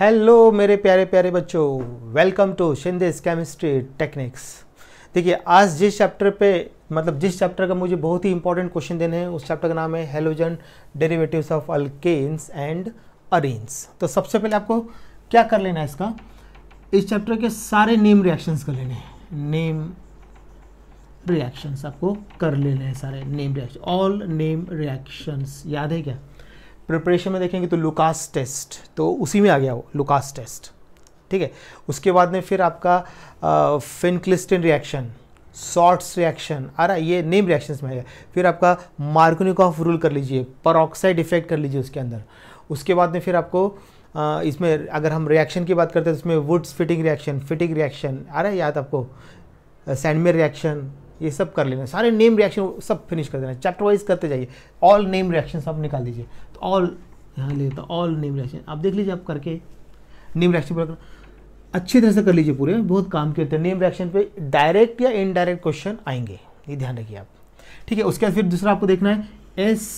hello मेरे प्यारे प्यारे बच्चों welcome to Shinde's chemistry techniques देखिए आज जिस चैप्टर पे मतलब जिस चैप्टर का मुझे बहुत ही इंपॉर्टेंट क्वेश्चन देने हैं उस चैप्टर का नाम है halogen derivatives of alkanes and arenes तो सबसे पहले आपको क्या कर लेना है इसका इस चैप्टर के सारे नेम रिएक्शंस कर लेने हैं नेम रिएक्शंस आपको कर लेने हैं सारे name reaction all name reactions याद है क्या प्रिपरेशन में देखेंगे तो लुकास टेस्ट तो उसी में आ गया वो लुकास टेस्ट ठीक है उसके बाद में फिर आपका फिनक्लिस्टिन रिएक्शन सॉर्ट्स रिएक्शन आ रहा ये नेम रिएक्शंस में आएगा फिर आपका मार्कोनिकॉफ रूल कर लीजिए परऑक्साइड इफेक्ट कर लीजिए उसके अंदर उसके बाद में फिर आपको आ, इसमें अगर हम रिएक्शन की बात करते हैं तो उसमें Wurtz Fittig reaction Fittig reaction आ रहा है याद आपको सैंडमेर रिएक्शन ये सब कर लेना सारे नेम रिएक्शन सब फिनिश कर देना चैप्टर वाइज करते जाइए ऑल नेम रिएक्शन सब निकाल दीजिए तो ऑल यहाँ लेता हूँ ऑल नेम रिएक्शन आप देख लीजिए आप करके नेम रिएक्शन पर अच्छी तरह से कर लीजिए पूरे बहुत काम के होते हैं नेम रिएक्शन पे डायरेक्ट या इनडायरेक्ट क्वेश्चन आएंगे ये ध्यान रखिए आप ठीक है उसके बाद फिर दूसरा आपको देखना है S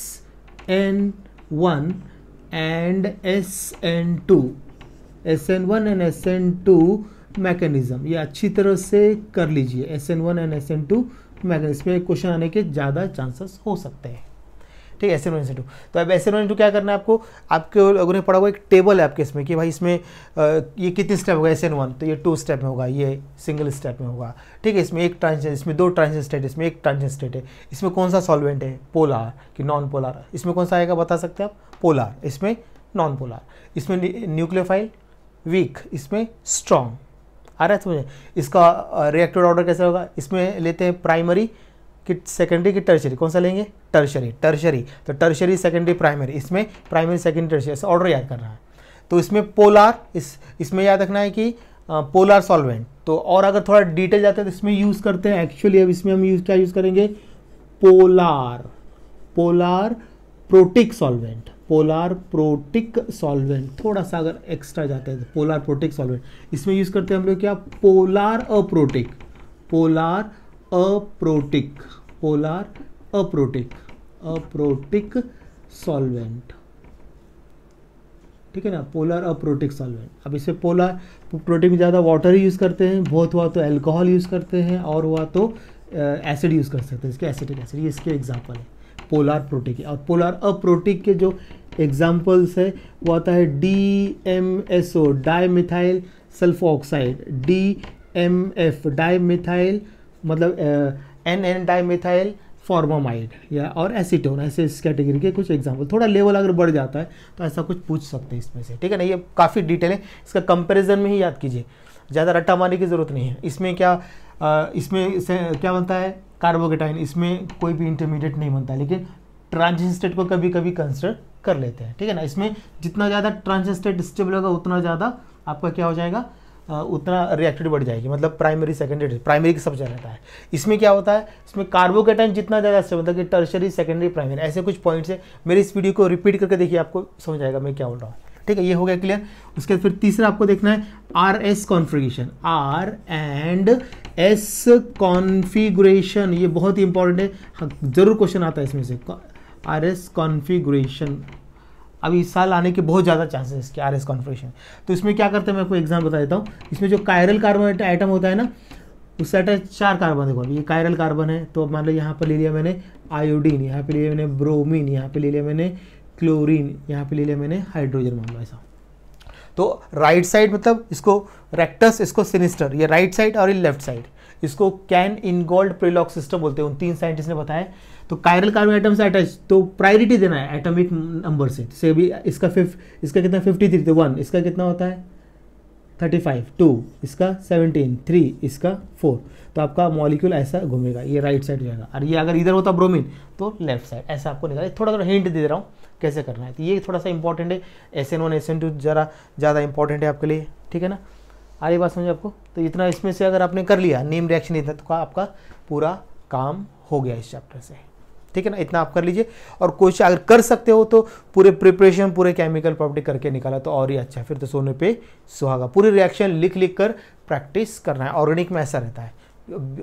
N one and S N two S N one and S N two mechanism ये अच्छी तरह से कर लीजिए S N one and S N two mechanism पे क्वेश्चन आने के ज़्यादा चांसेस हो सकते हैं ठीक है S N one S two तो अब एस एन वन टू क्या करना है आपको आपके लोगों ने पढ़ा हुआ एक टेबल है आपके इसमें कि भाई इसमें ये कितने स्टेप होगा एस एन वन तो ये टू स्टेप में होगा ये सिंगल स्टेप में होगा ठीक है इसमें एक ट्रांजेक्शन इसमें दो ट्रांजेक्शन स्टेट इसमें एक ट्रांजेक्शन स्टेट है इसमें कौन सा सॉल्वेंट है पोलार कि नॉन पोलार इसमें कौन सा आएगा बता सकते हैं आप पोलार इसमें नॉन पोलार इसमें न्यूक्लियोफाइल वीक इसमें स्ट्रॉन्ग आ रहा है समझे इसका रिएक्टेड ऑर्डर कैसे होगा इसमें लेते हैं प्राइमरी कि सेकेंडरी की टर्शरी कौन सा लेंगे टर्शरी टर्शरी तो टर्शरी सेकेंडरी प्राइमरी इसमें प्राइमरी सेकेंडरी टर्शरी ऐसे ऑर्डर याद करना है तो इसमें पोलार इस इसमें याद रखना है कि पोलार सॉल्वेंट तो और अगर थोड़ा डिटेल जाता है तो इसमें यूज़ करते हैं एक्चुअली अब इसमें हम यूज़ क्या यूज़ करेंगे polar polar protic solvent polar protic solvent थोड़ा सा अगर एक्स्ट्रा जाता है तो पोलार प्रोटिक सॉल्वेंट इसमें यूज़ करते हैं हम लोग क्या polar aprotic polar aprotic polar aprotic aprotic solvent ठीक है ना पोलर अप्रोटिक सॉल्वेंट अब इसे पोलर प्रोटिक में ज़्यादा वाटर ही यूज़ करते हैं बहुत हुआ तो एल्कोहल यूज़ करते हैं और हुआ तो एसिड यूज़ कर सकते हैं इसके एसिटिक एसिड ये इसके एग्जाम्पल है पोलार प्रोटिक और पोलार अप्रोटिक के जो एग्जाम्पल्स है वो आता है D M S O di methyl sulpho oxide D M F di methyl मतलब N N dimethyl formamide formamide या और एसीटोन ऐसे इस कैटेगरी के कुछ एग्जाम्पल थोड़ा लेवल अगर बढ़ जाता है तो ऐसा कुछ पूछ सकते हैं इसमें से ठीक है ना ये काफ़ी डिटेल है इसका कंपेरिजन में ही याद कीजिए ज़्यादा रट्टा मारने की ज़रूरत नहीं है इसमें क्या इसमें से क्या बनता है कार्बोगेटाइन इसमें कोई भी इंटरमीडिएट नहीं बनता लेकिन ट्रांजिस्टेट को कभी कभी कंसिडर कर लेते हैं ठीक है ना इसमें जितना ज़्यादा ट्रांजिस्टेट स्टेबल होगा उतना ज़्यादा आपका क्या हो जाएगा उतना रिएक्टिविटी बढ़ जाएगी मतलब प्राइमरी सेकेंडरी प्राइमरी की सबसे रहता है इसमें क्या होता है इसमें कार्बोकेटाइन जितना ज़्यादा अच्छा मतलब कि टर्शरी सेकेंडरी प्राइमरी ऐसे कुछ पॉइंट्स है मेरी इस वीडियो को रिपीट करके देखिए आपको समझ आएगा मैं क्या बोल रहा हूँ ठीक है ये हो गया क्लियर उसके बाद फिर तीसरा आपको देखना है R S configuration R and S configuration ये बहुत ही इंपॉर्टेंट है हाँ, जरूर क्वेश्चन आता है इसमें से आर एस कॉन्फिगुरेशन अभी इस साल आने के बहुत ज़्यादा चांसेस इसके आर एस कॉन्फ्रेशन तो इसमें क्या करते हैं मैं आपको एग्जाम बता देता हूँ इसमें जो कायरल कार्बन आइटम होता है ना उससे अटैच चार कार्बन देखो ये कायरल कार्बन है तो मान लो यहाँ पर ले लिया मैंने आयोडीन यहाँ पे ले लिया मैंने ब्रोमीन यहाँ पे ले लिया मैंने क्लोरीन यहाँ पे ले लिया मैंने हाइड्रोजन मान लो ऐसा तो राइट साइड मतलब इसको रेक्टस इसको सिनिस्टर ये राइट साइड और ये लेफ्ट साइड इसको कैन इनगोल्ड प्रिलॉक सिस्टम बोलते हैं उन तीन साइंटिस्ट ने बताया तो कायरल कार्बन आइटम से अटैच तो प्रायोरिटी देना है एटॉमिक नंबर से तो से भी इसका फिफ्थ इसका कितना फिफ्टी थ्री वन इसका कितना होता है थर्टी फाइव टू इसका सेवनटीन थ्री इसका फोर तो आपका मॉलिक्यूल ऐसा घूमेगा ये राइट साइड जाएगा और ये अगर इधर होता ब्रोमीन तो लेफ्ट साइड ऐसा आपको निकाल थोड़ा थोड़ा हिंट दे दे रहा हूँ कैसे करना है तो ये थोड़ा सा इंपॉर्टेंट है S N one S N two ज़रा ज़्यादा इंपॉर्टेंट है आपके लिए ठीक है ना आ रही बात समझे आपको तो इतना इसमें से अगर आपने कर लिया नेम रिएक्शन इधर तो आपका पूरा काम हो गया इस चैप्टर से ठीक है ना इतना आप कर लीजिए और कोशिश अगर कर सकते हो तो पूरे प्रिपरेशन पूरे केमिकल प्रॉपर्टी करके निकाला तो और ही अच्छा फिर तो सोने पे सुहागा पूरी रिएक्शन लिख लिख कर प्रैक्टिस करना है ऑर्गेनिक में ऐसा रहता है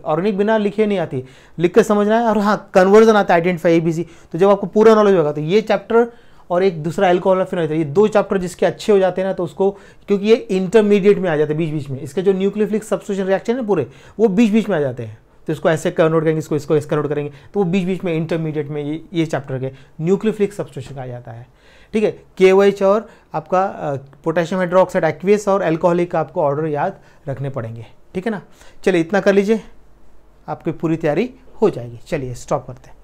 ऑर्गेनिक बिना लिखे नहीं आती लिख कर समझना है और हाँ कन्वर्जन आता है आइडेंटिफाई ए बी सी तो जब आपको पूरा नॉलेज होगा तो ये चैप्टर और एक दूसरा एल्कोहल और ये दो चैप्टर जिसके अच्छे हो जाते हैं ना तो उसको क्योंकि ये इंटरमीडिएट में आ जाते हैं बीच बीच में इसके जो न्यूक्लियोफिलिक सब्सटेंशन रिएक्शन है पूरे वो बीच बीच में आ जाते हैं तो इसको ऐसे कन्वर्ट करेंगे इसको इसको ऐसे कन्वर्ट करेंगे तो वो बीच बीच में इंटरमीडिएट में ये ये चैप्टर के न्यूक्लियोफिलिक सब्सटेशन आ जाता है ठीक है के और आपका पोटेशियम हाइड्रोक्साइड एक्वियस और एल्कोहलिक का आपको ऑर्डर याद रखने पड़ेंगे ठीक है ना चलिए इतना कर लीजिए आपकी पूरी तैयारी हो जाएगी चलिए स्टॉप करते हैं